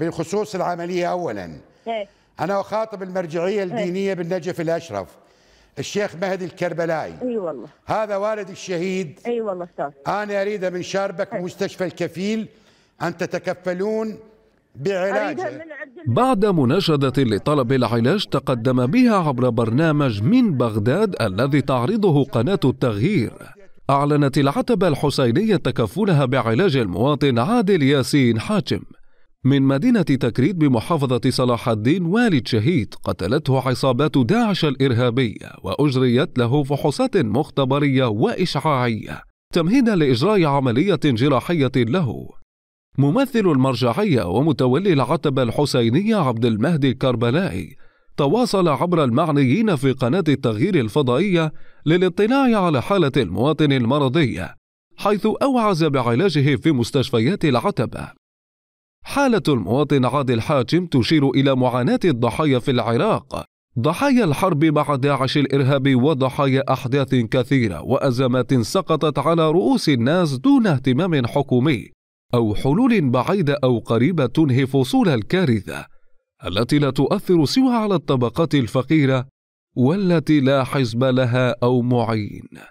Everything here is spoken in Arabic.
بخصوص العمليه اولا إيه. انا اخاطب المرجعيه إيه. الدينيه بالنجف الاشرف الشيخ مهدي الكربلاي اي أيوة والله هذا والد الشهيد اي أيوة والله استاذ انا أريد من شاربك إيه. مستشفى الكفيل ان تتكفلون بعلاجه بعد مناشدة لطلب العلاج تقدم بها عبر برنامج من بغداد الذي تعرضه قناة التغيير أعلنت العتبة الحسينية تكفلها بعلاج المواطن عادل ياسين حاتم من مدينة تكريت بمحافظة صلاح الدين والد شهيد قتلته عصابات داعش الإرهابية وأجريت له فحوصات مختبرية وإشعاعية تمهيدا لإجراء عملية جراحية له ممثل المرجعية ومتولي العتبة الحسينية عبد المهدي الكربلائي تواصل عبر المعنيين في قناة التغيير الفضائية للاطلاع على حالة المواطن المرضية حيث أوعز بعلاجه في مستشفيات العتبة حالة المواطن عادل حاتم تشير إلى معاناة الضحايا في العراق ضحايا الحرب مع داعش الإرهابي وضحايا أحداث كثيرة وأزمات سقطت على رؤوس الناس دون اهتمام حكومي أو حلول بعيدة أو قريبة تنهي فصول الكارثة التي لا تؤثر سوى على الطبقات الفقيرة والتي لا حزب لها أو معين